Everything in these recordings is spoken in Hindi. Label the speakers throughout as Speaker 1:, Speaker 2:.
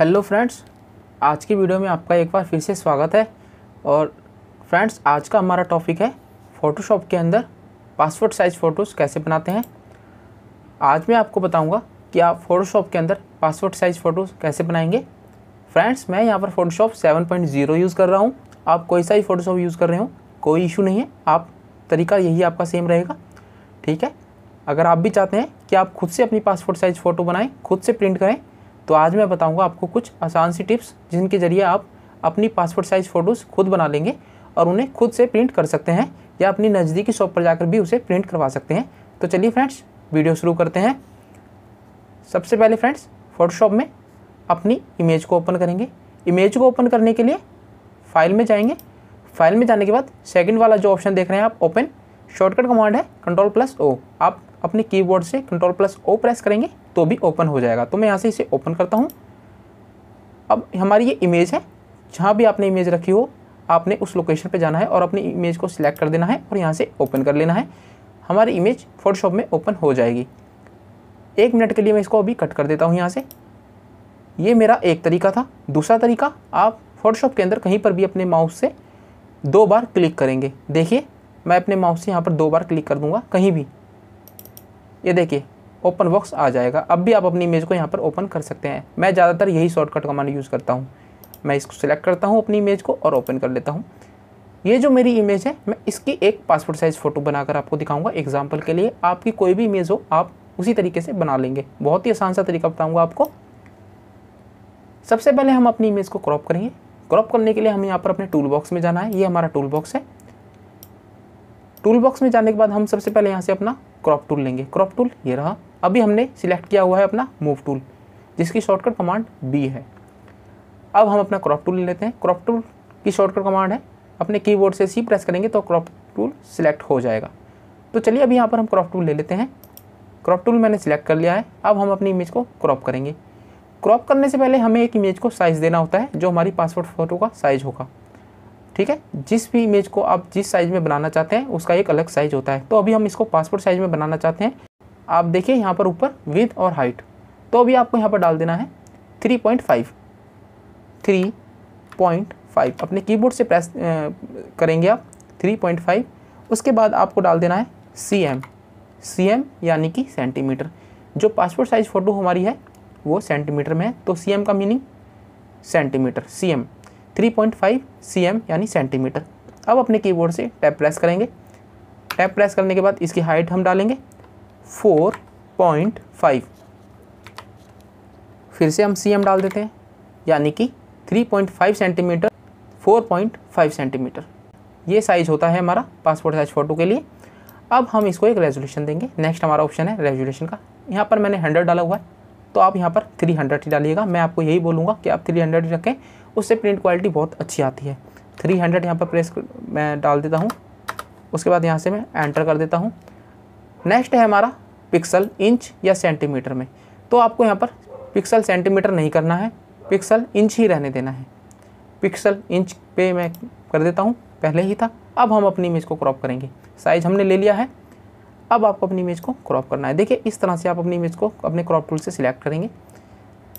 Speaker 1: हेलो फ्रेंड्स आज की वीडियो में आपका एक बार फिर से स्वागत है और फ्रेंड्स आज का हमारा टॉपिक है फ़ोटोशॉप के अंदर पासपोर्ट साइज़ फ़ोटोज़ कैसे बनाते हैं आज मैं आपको बताऊंगा कि आप फ़ोटोशॉप के अंदर पासपोर्ट साइज़ फ़ोटोज़ कैसे बनाएंगे फ्रेंड्स मैं यहाँ पर फ़ोटोशॉप 7.0 यूज़ कर रहा हूँ आप कोई सा ही फ़ोटोशॉप यूज़ कर रहे हो कोई इशू नहीं है आप तरीका यही आपका सेम रहेगा ठीक है अगर आप भी चाहते हैं कि आप खुद से अपनी पासपोर्ट साइज़ फ़ोटो बनाएँ खुद से प्रिंट करें तो आज मैं बताऊंगा आपको कुछ आसान सी टिप्स जिनके ज़रिए आप अपनी पासपोर्ट साइज़ फ़ोटोज़ खुद बना लेंगे और उन्हें खुद से प्रिंट कर सकते हैं या अपनी नज़दीकी शॉप पर जाकर भी उसे प्रिंट करवा सकते हैं तो चलिए फ्रेंड्स वीडियो शुरू करते हैं सबसे पहले फ्रेंड्स फ़ोटोशॉप में अपनी इमेज को ओपन करेंगे इमेज को ओपन करने के लिए फाइल में जाएंगे फाइल में जाने के बाद सेकंड वाला जो ऑप्शन देख रहे हैं आप ओपन शॉर्टकट कमांड है कंट्रोल प्लस ओ आप अपने कीबोर्ड से कंट्रोल प्लस ओ प्रेस करेंगे तो भी ओपन हो जाएगा तो मैं यहाँ से इसे ओपन करता हूँ अब हमारी ये इमेज है जहाँ भी आपने इमेज रखी हो आपने उस लोकेशन पे जाना है और अपनी इमेज को सिलेक्ट कर देना है और यहाँ से ओपन कर लेना है हमारी इमेज फोटोशॉप में ओपन हो जाएगी एक मिनट के लिए मैं इसको अभी कट कर देता हूँ यहाँ से ये मेरा एक तरीका था दूसरा तरीका आप फोटोशॉप के अंदर कहीं पर भी अपने माउस से दो बार क्लिक करेंगे देखिए मैं अपने माउस से यहाँ पर दो बार क्लिक कर दूँगा कहीं भी ये देखिए ओपन बॉक्स आ जाएगा अब भी आप अपनी इमेज को यहाँ पर ओपन कर सकते हैं मैं ज़्यादातर यही शॉर्टकट कमांड यूज़ करता हूँ मैं इसको सिलेक्ट करता हूँ अपनी इमेज को और ओपन कर लेता हूँ ये जो मेरी इमेज है मैं इसकी एक पासपोर्ट साइज़ फ़ोटो बनाकर आपको दिखाऊंगा एग्जाम्पल के लिए आपकी कोई भी इमेज हो आप उसी तरीके से बना लेंगे बहुत ही आसान सा तरीका बताऊँगा आपको सबसे पहले हम अपनी इमेज को क्रॉप करेंगे क्रॉप करने के लिए हमें यहाँ पर अपने टूल बॉक्स में जाना है ये हमारा टूल बॉक्स है टूल बॉक्स में जाने के बाद हम सबसे पहले यहाँ से अपना क्रॉप टूल लेंगे क्रॉप टूल ये रहा अभी हमने सिलेक्ट किया हुआ है अपना मूव टूल जिसकी शॉर्टकट कमांड बी है अब हम अपना क्रॉप टूल ले लेते हैं क्रॉप टूल की शॉर्टकट कमांड है अपने कीबोर्ड से सी प्रेस करेंगे तो क्रॉप टूल सिलेक्ट हो जाएगा तो चलिए अभी यहाँ पर हम क्रॉप टूल ले लेते हैं क्रॉप टूल मैंने सिलेक्ट कर लिया है अब हम अपनी इमेज को क्रॉप करेंगे क्रॉप करने से पहले हमें एक इमेज को साइज़ देना होता है जो हमारी पासपोर्ट फ़ोटो का साइज़ होगा ठीक है जिस भी इमेज को आप जिस साइज़ में बनाना चाहते हैं उसका एक अलग साइज़ होता है तो अभी हम इसको पासपोर्ट साइज़ में बनाना चाहते हैं आप देखिए यहाँ पर ऊपर विथ और हाइट तो अभी आपको यहाँ पर डाल देना है three point five three point five अपने कीबोर्ड से प्रेस करेंगे आप थ्री पॉइंट फाइव उसके बाद आपको डाल देना है सी एम सी एम यानी कि सेंटीमीटर जो पासपोर्ट साइज़ फ़ोटो हमारी है वो सेंटीमीटर में है तो सी एम का meaning centimetre C M three point five C M यानी सेंटीमीटर अब अपने कीबोर्ड से टैप प्रेस करेंगे टैप प्रेस करने के बाद इसकी हाइट हम डालेंगे फोर पॉइंट फाइव फिर से हम सी एम डाल देते हैं यानी कि three point five centimetre four point five centimetre ये साइज़ होता है हमारा पासपोर्ट साइज़ फ़ोटो के लिए अब हम इसको एक रेजोल्यूशन देंगे नेक्स्ट हमारा ऑप्शन है रेजोल्यूशन का यहाँ पर मैंने हंड्रेड डाला हुआ है तो आप यहाँ पर थ्री हंड्रेड ही डालिएगा मैं आपको यही बोलूँगा कि आप थ्री हंड्रेड रखें उससे प्रिंट क्वालिटी बहुत अच्छी आती है थ्री हंड्रेड यहाँ पर प्रेस मैं डाल देता हूँ उसके बाद यहाँ से मैं एंटर कर देता हूँ नेक्स्ट है हमारा पिक्सल इंच या सेंटीमीटर में तो आपको यहाँ पर पिक्सल सेंटीमीटर नहीं करना है पिक्सल इंच ही रहने देना है पिक्सल इंच पे मैं कर देता हूँ पहले ही था अब हम अपनी इमेज को क्रॉप करेंगे साइज हमने ले लिया है अब आपको अपनी इमेज को क्रॉप करना है देखिए इस तरह से आप अपनी इमेज को अपने क्रॉप टूल से सिलेक्ट करेंगे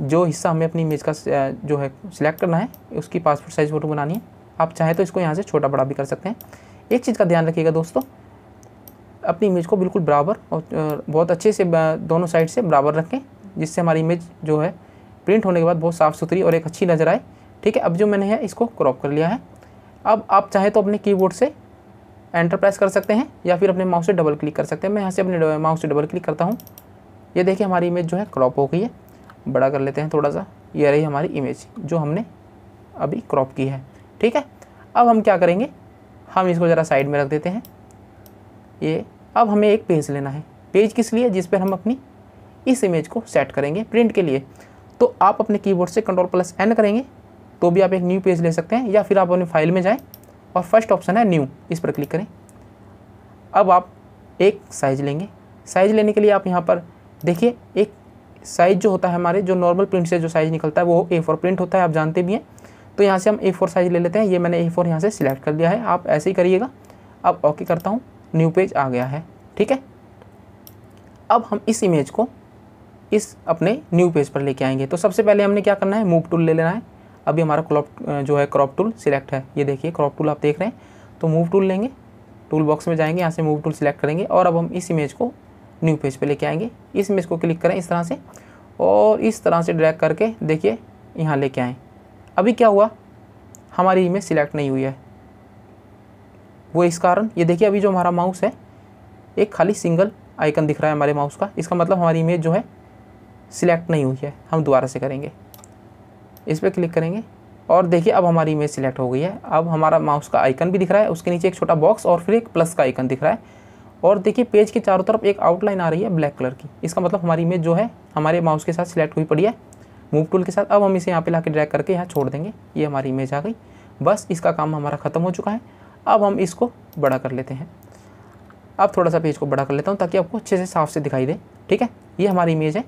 Speaker 1: जो हिस्सा हमें अपनी इमेज का जो है सिलेक्ट करना है उसकी पासपोर्ट साइज़ फ़ोटो बनानी है आप चाहें तो इसको यहाँ से छोटा बड़ा भी कर सकते हैं एक चीज़ का ध्यान रखिएगा दोस्तों अपनी इमेज को बिल्कुल बराबर और बहुत अच्छे से दोनों साइड से बराबर रखें जिससे हमारी इमेज जो है प्रिंट होने के बाद बहुत साफ़ सुथरी और एक अच्छी नज़र आए ठीक है अब जो मैंने है इसको क्रॉप कर लिया है अब आप चाहे तो अपने कीबोर्ड से एंटर प्रेस कर सकते हैं या फिर अपने माउस से डबल क्लिक कर सकते हैं मैं यहाँ से अपने माउस से डबल क्लिक करता हूँ ये देखिए हमारी इमेज जो है क्रॉप हो गई है बड़ा कर लेते हैं थोड़ा सा ये रही हमारी इमेज जो हमने अभी क्रॉप की है ठीक है अब हम क्या करेंगे हम इसको ज़रा साइड में रख देते हैं ये अब हमें एक पेज लेना है पेज किस लिए जिस पर हम अपनी इस इमेज को सेट करेंगे प्रिंट के लिए तो आप अपने कीबोर्ड से कंट्रोल प्लस एन करेंगे तो भी आप एक न्यू पेज ले सकते हैं या फिर आप अपनी फाइल में जाएँ और फर्स्ट ऑप्शन है न्यू इस पर क्लिक करें अब आप एक साइज़ लेंगे साइज़ लेने के लिए आप यहाँ पर देखिए एक साइज़ जो होता है हमारे जो नॉर्मल प्रिंट से जो साइज़ निकलता है वो ए फोर प्रिंट होता है आप जानते भी हैं तो यहाँ से हम ए फोर साइज़ ले लेते हैं ये मैंने ए फोर यहाँ से सिलेक्ट कर लिया है आप ऐसे ही करिएगा अब ओके करता हूँ न्यू पेज आ गया है ठीक है अब हम इस इमेज को इस अपने न्यू पेज पर लेके आएंगे तो सबसे पहले हमने क्या करना है मूव टूल ले लेना है अभी हमारा क्रॉप जो है क्रॉप टूल सिलेक्ट है ये देखिए क्रॉप टूल आप देख रहे हैं तो मूव टूल लेंगे टूल बॉक्स में जाएंगे यहाँ से मूव टूल सिलेक्ट करेंगे और अब हम इस इमेज को न्यू पेज पर लेके आएंगे इस इमेज को क्लिक करें इस तरह से और इस तरह से ड्रैग करके देखिए यहाँ लेके आएँ अभी क्या हुआ हमारी इमेज सिलेक्ट नहीं हुई है वो इस कारण ये देखिए अभी जो हमारा माउस है एक खाली सिंगल आइकन दिख रहा है हमारे माउस का इसका मतलब हमारी इमेज जो है सिलेक्ट नहीं हुई है हम दोबारा से करेंगे इस पर क्लिक करेंगे और देखिए अब हमारी इमेज सिलेक्ट हो गई है अब हमारा माउस का आइकन भी दिख रहा है उसके नीचे एक छोटा बॉक्स और फिर एक प्लस का आइकन दिख रहा है और देखिए पेज के चारों तरफ एक आउटलाइन आ रही है ब्लैक कलर की इसका मतलब हमारी इमेज जो है हमारे माउस के साथ सिलेक्ट हुई पड़ी है मूव टूल के साथ अब हम इसे यहाँ पे ला के ड्रैग करके यहाँ छोड़ देंगे ये यह हमारी इमेज आ गई बस इसका काम हमारा ख़त्म हो चुका है अब हम इसको बड़ा कर लेते हैं अब थोड़ा सा पेज को बड़ा कर लेता हूँ ताकि आपको अच्छे से साफ से दिखाई दे ठीक है ये हमारी इमेज है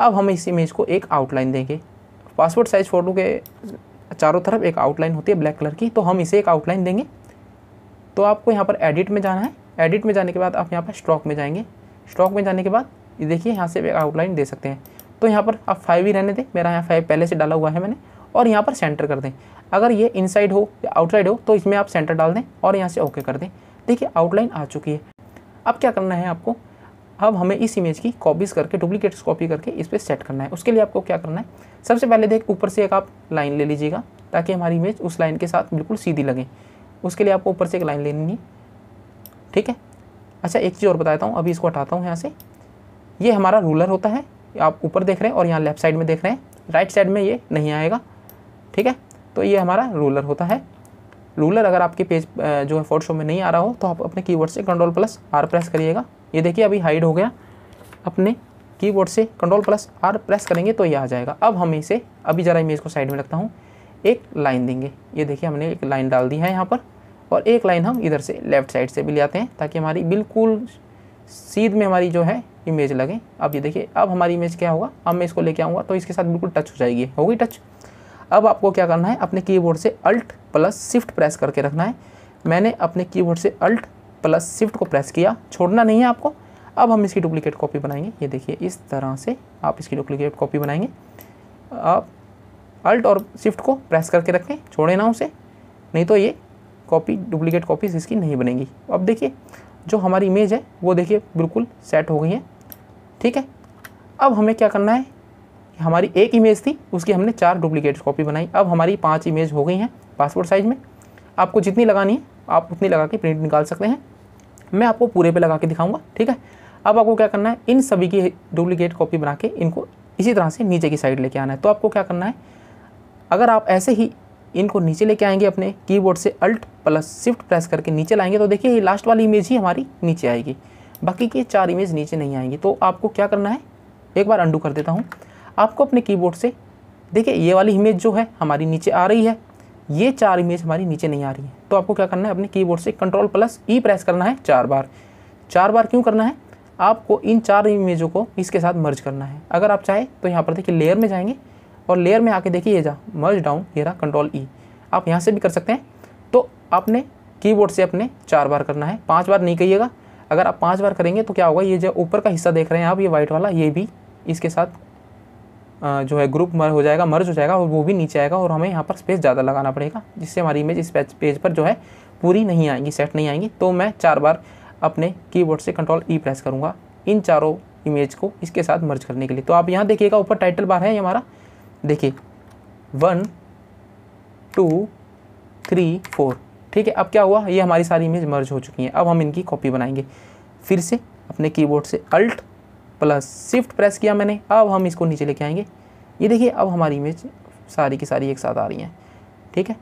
Speaker 1: अब हम इस इमेज को एक आउटलाइन देंगे पासपोर्ट साइज़ फ़ोटो के चारों तरफ एक आउटलाइन होती है ब्लैक कलर की तो हम इसे एक आउटलाइन देंगे तो आपको यहाँ पर एडिट में जाना है एडिट में जाने के बाद आप यहाँ पर स्टॉक में जाएंगे स्टॉक में जाने के बाद देखिए यहाँ से एक आउटलाइन दे सकते हैं तो यहाँ पर आप फाइव ही रहने दें मेरा यहाँ फाइव पहले से डाला हुआ है मैंने और यहाँ पर सेंटर कर दें अगर ये इनसाइड हो या आउटसाइड हो तो इसमें आप सेंटर डाल दें और यहाँ से ओके कर दें देखिए आउटलाइन आ चुकी है अब क्या करना है आपको अब हमें इस इमेज की कॉपीज़ करके डुप्लीकेट्स कॉपी करके इस पर सेट करना है उसके लिए आपको क्या करना है सबसे पहले देख ऊपर से एक आप लाइन ले लीजिएगा ताकि हमारी इमेज उस लाइन के साथ बिल्कुल सीधी लगे उसके लिए आपको ऊपर से एक लाइन लेनी है ठीक है अच्छा एक चीज़ और बताता हूँ अभी इसको हटाता हूँ यहाँ से ये हमारा रूलर होता है आप ऊपर देख रहे हैं और यहाँ लेफ्ट साइड में देख रहे हैं राइट साइड में ये नहीं आएगा ठीक है तो ये हमारा रूलर होता है रूलर अगर आपके पेज जो है फोटोशॉप में नहीं आ रहा हो तो आप अपने कीबोर्ड से कंट्रोल प्लस आर प्रेस करिएगा ये देखिए अभी हाइड हो गया अपने कीबोर्ड से कंट्रोल प्लस आर प्रेस करेंगे तो ये आ जाएगा अब हम इसे अभी ज़रा इमेज को साइड में रखता हूँ एक लाइन देंगे ये देखिए हमने एक लाइन डाल दी है यहाँ पर और एक लाइन हम इधर से लेफ़्ट साइड से भी ले आते हैं ताकि हमारी बिल्कुल सीध में हमारी जो है इमेज लगे अब ये देखिए अब हमारी इमेज क्या होगा अब मैं इसको लेके आऊँगा तो इसके साथ बिल्कुल टच हो जाएगी होगी टच अब आपको क्या करना है अपने कीबोर्ड से अल्ट प्लस शिफ्ट प्रेस करके रखना है मैंने अपने कीबोर्ड से अल्ट प्लस शिफ्ट को प्रेस किया छोड़ना नहीं है आपको अब हम इसकी डुप्लीकेट कॉपी बनाएंगे ये देखिए इस तरह से आप इसकी डुप्लीकेट कॉपी बनाएंगे आप अल्ट और शिफ्ट को प्रेस करके रखें छोड़े ना उसे नहीं तो ये कॉपी डुप्लीकेट कॉपीज इसकी नहीं बनेंगी अब देखिए जो हमारी इमेज है वो देखिए बिल्कुल सेट हो गई है ठीक है अब हमें क्या करना है हमारी एक इमेज थी उसकी हमने चार डुप्लीकेट कॉपी बनाई अब हमारी पाँच इमेज हो गई हैं पासपोर्ट साइज़ में आपको जितनी लगानी है आप उतनी लगा के प्रिंट निकाल सकते हैं मैं आपको पूरे पे लगा के दिखाऊंगा ठीक है अब आपको क्या करना है इन सभी की डुप्लीकेट कॉपी बना के इनको इसी तरह से नीचे की साइड लेके आना है तो आपको क्या करना है अगर आप ऐसे ही इनको नीचे लेके आएंगे अपने कीबोर्ड से अल्ट प्लस शिफ्ट प्रेस करके नीचे लाएंगे तो देखिए ये लास्ट वाली इमेज ही हमारी नीचे आएगी बाकी के चार इमेज नीचे नहीं आएंगी तो आपको क्या करना है एक बार अंडू कर देता हूँ आपको अपने कीबोर्ड से देखिए ये वाली इमेज जो है हमारी नीचे आ रही है ये चार इमेज हमारी नीचे नहीं आ रही है तो आपको क्या करना है अपने कीबोर्ड से कंट्रोल प्लस ई प्रेस करना है चार बार चार बार क्यों करना है आपको इन चार इमेजों को इसके साथ मर्ज करना है अगर आप चाहें तो यहाँ पर देखिए लेयर में जाएंगे और लेयर में आके देखिए ये जा मर्ज डाउन ये रहा कंट्रोल ई e। आप यहाँ से भी कर सकते हैं तो आपने कीबोर्ड से अपने चार बार करना है पाँच बार नहीं कहिएगा अगर आप पाँच बार करेंगे तो क्या होगा ये जो ऊपर का हिस्सा देख रहे हैं आप ये वाइट वाला ये भी इसके साथ जो है ग्रुप मर हो जाएगा मर्ज हो जाएगा और वो भी नीचे आएगा और हमें यहाँ पर स्पेस ज़्यादा लगाना पड़ेगा जिससे हमारी इमेज इस पेज पर जो है पूरी नहीं आएंगी सेट नहीं आएंगी तो मैं चार बार अपने कीबोर्ड से कंट्रोल ई प्रेस करूँगा इन चारों इमेज को इसके साथ मर्ज करने के लिए तो आप यहाँ देखिएगा ऊपर टाइटल बार है हमारा देखिए वन टू थ्री फोर ठीक है अब क्या हुआ ये हमारी सारी इमेज मर्ज हो चुकी है अब हम इनकी कॉपी बनाएंगे फिर से अपने कीबोर्ड से अल्ट प्लस शिफ्ट प्रेस किया मैंने अब हम इसको नीचे लेके आएंगे ये देखिए अब हमारी इमेज सारी की सारी एक साथ आ रही हैं ठीक है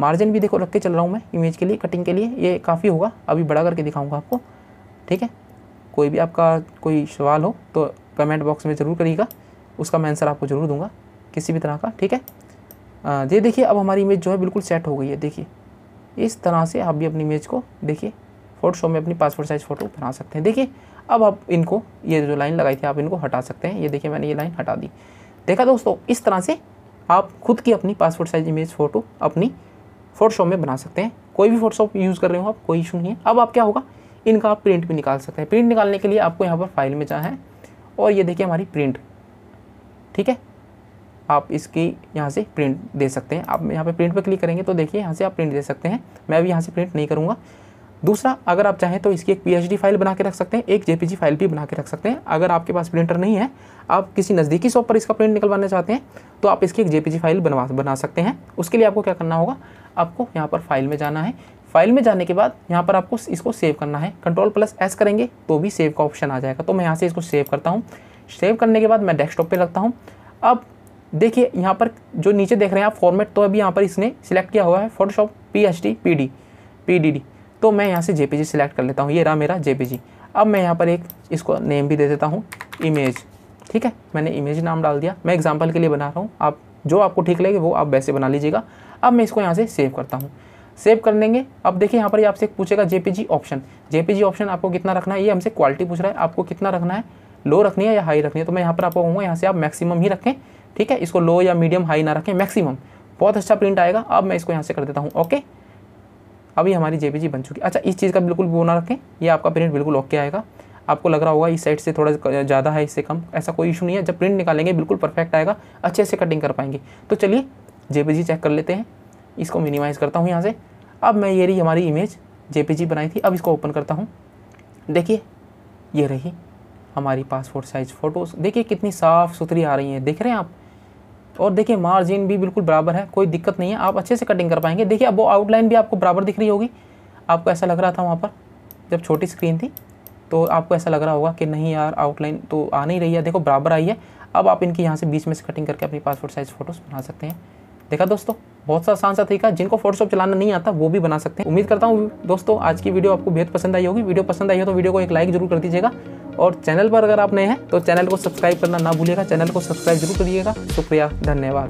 Speaker 1: मार्जिन भी देखो रख के चल रहा हूँ मैं इमेज के लिए कटिंग के लिए ये काफ़ी होगा अभी बड़ा करके दिखाऊँगा आपको ठीक है कोई भी आपका कोई सवाल हो तो कमेंट बॉक्स में ज़रूर करिएगा उसका मैं आंसर आपको ज़रूर दूंगा किसी भी तरह का ठीक है ये देखिए अब हमारी इमेज जो है बिल्कुल सेट हो गई है देखिए इस तरह से आप भी अपनी इमेज को देखिए फोटोशॉप में अपनी पासपोर्ट साइज़ फ़ोटो बना सकते हैं देखिए अब आप इनको ये जो लाइन लगाई थी आप इनको हटा सकते हैं ये देखिए मैंने ये लाइन हटा दी देखा दोस्तों इस तरह से आप खुद की अपनी पासपोर्ट साइज़ इमेज फ़ोटो अपनी फोटोशॉप में बना सकते हैं कोई भी फोटोशॉप यूज़ कर रहे हो आप कोई इशू नहीं है अब आप क्या होगा इनका आप प्रिंट भी निकाल सकते हैं प्रिंट निकालने के लिए आपको यहाँ पर फाइल में जाना है और ये देखिए हमारी प्रिंट ठीक है आप इसकी यहाँ से प्रिंट दे सकते हैं आप यहाँ पे प्रिंट पर क्लिक करेंगे तो देखिए यहाँ से आप प्रिंट दे सकते हैं मैं भी यहाँ से प्रिंट नहीं करूँगा दूसरा अगर आप चाहें तो इसकी एक पी फाइल बना के रख सकते हैं एक जेपीजी फाइल भी बना के रख सकते हैं अगर आपके पास प्रिंटर नहीं है आप किसी नज़दीकी शॉप पर इसका प्रिंट निकलवाना चाहते हैं तो आप इसकी एक जेपीजी फाइल बनवा बना सकते हैं उसके लिए आपको क्या करना होगा आपको यहाँ पर फाइल में जाना है फाइल में जाने के बाद यहाँ पर आपको इसको सेव करना है कंट्रोल प्लस एस करेंगे तो भी सेव का ऑप्शन आ जाएगा तो मैं यहाँ से इसको सेव करता हूँ सेव करने के बाद मैं डेस्कटॉप पर रखता हूँ अब देखिए यहाँ पर जो नीचे देख रहे हैं आप फॉर्मेट तो अभी यहाँ पर इसने सिलेक्ट किया हुआ है Photoshop P H D P D P D D तो मैं यहाँ से जे पी कर लेता हूँ ये रहा मेरा जे अब मैं यहाँ पर एक इसको नेम भी दे देता हूँ इमेज ठीक है मैंने इमेज नाम डाल दिया मैं एग्जाम्पल के लिए बना रहा हूँ आप जो आपको ठीक लगे वो आप वैसे बना लीजिएगा अब मैं इसको यहाँ से सेव करता हूँ सेव कर लेंगे अब देखिए यहाँ पर ये आपसे पूछेगा जेपीजी ऑप्शन जेपीजी ऑप्शन आपको कितना रखना है ये हमसे क्वालिटी पूछ रहा है आपको कितना रखना है लो रखनी है या हाई रखनी है तो मैं यहाँ पर आपको कहूँगा यहाँ से आप मैक्सिमम ही रखें ठीक है इसको लो या मीडियम हाई ना रखें मैक्सिमम बहुत अच्छा प्रिंट आएगा अब मैं इसको यहाँ से कर देता हूँ ओके अभी हमारी जे बन चुकी है अच्छा इस चीज़ का बिल्कुल वो ना रखें ये आपका प्रिंट बिल्कुल ओके आएगा आपको लग रहा होगा इस साइड से थोड़ा ज़्यादा है इससे कम ऐसा कोई इशू नहीं है जब प्रिंट निकालेंगे बिल्कुल परफेक्ट आएगा अच्छे से कटिंग कर पाएंगे तो चलिए जे चेक कर लेते हैं इसको मिनिमाइज़ करता हूँ यहाँ से अब मैं ये रही हमारी इमेज जे बनाई थी अब इसको ओपन करता हूँ देखिए ये रही हमारी पासपोर्ट साइज़ फ़ोटोज़ देखिए कितनी साफ़ सुथरी आ रही हैं देख रहे हैं आप और देखिए मार्जिन भी बिल्कुल बराबर है कोई दिक्कत नहीं है आप अच्छे से कटिंग कर पाएंगे देखिए अब वो आउटलाइन भी आपको बराबर दिख रही होगी आपको ऐसा लग रहा था वहाँ पर जब छोटी स्क्रीन थी तो आपको ऐसा लग रहा होगा कि नहीं यार आउटलाइन तो आ नहीं रही है देखो बराबर आई है अब आप इनकी यहाँ से बीच में से कटिंग करके अपनी पासपोर्ट साइज़ फ़ोटोज़ बना सकते हैं देखा दोस्तों बहुत सा आसान सा तरीका जिनको फोटोशॉप चलाना नहीं आता वो भी बना सकते हैं उम्मीद करता हूँ दोस्तों आज की वीडियो आपको बेहद पसंद आई होगी वीडियो पसंद आई हो तो वीडियो को एक लाइक जरूर कर दीजिएगा और चैनल पर अगर आप नए हैं तो चैनल को सब्सक्राइब करना ना भूलिएगा चैनल को सब्सक्राइब जरूर करिएगा शुक्रिया धन्यवाद